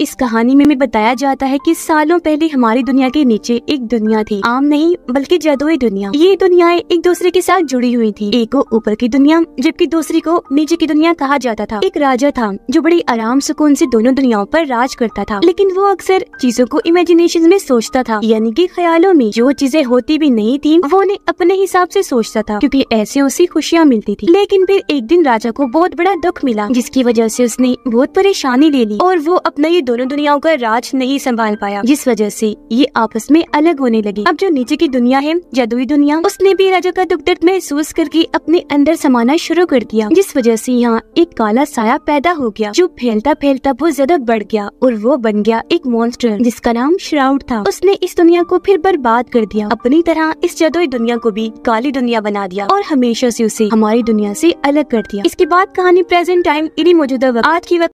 इस कहानी में बताया जाता है कि सालों पहले हमारी दुनिया के नीचे एक दुनिया थी आम नहीं बल्कि जादुई दुनिया ये दुनियाएं एक दूसरे के साथ जुड़ी हुई थी एक को ऊपर की दुनिया जबकि दूसरी को नीचे की दुनिया कहा जाता था एक राजा था जो बड़ी आराम सुकून से दोनों दुनियाओं पर राज करता था लेकिन वो अक्सर चीजों को इमेजिनेशन में सोचता था यानी की ख्यालों में जो चीजें होती भी नहीं थी वो उन्हें अपने हिसाब ऐसी सोचता था क्यूँकी ऐसे उसे खुशियाँ मिलती थी लेकिन फिर एक दिन राजा को बहुत बड़ा दुख मिला जिसकी वजह ऐसी उसने बहुत परेशानी ले ली और वो अपना ये दोनों दुनियाओं का राज नहीं संभाल पाया जिस वजह से ये आपस में अलग होने लगी अब जो नीचे की दुनिया है जादुई दुनिया उसने भी राजा का दुख दर्द महसूस करके अपने अंदर समाना शुरू कर दिया जिस वजह से यहाँ एक काला साया पैदा हो गया जो फैलता फैलता बहुत ज्यादा बढ़ गया और वो बन गया एक मॉन्स्टर जिसका नाम श्राउड था उसने इस दुनिया को फिर बर्बाद कर दिया अपनी तरह इस जादुई दुनिया को भी काली दुनिया बना दिया और हमेशा से उसे हमारी दुनिया से अलग कर दिया इसके बाद कहानी प्रेजेंट टाइम इन्हीं मौजूदा वक्त आज की वक्त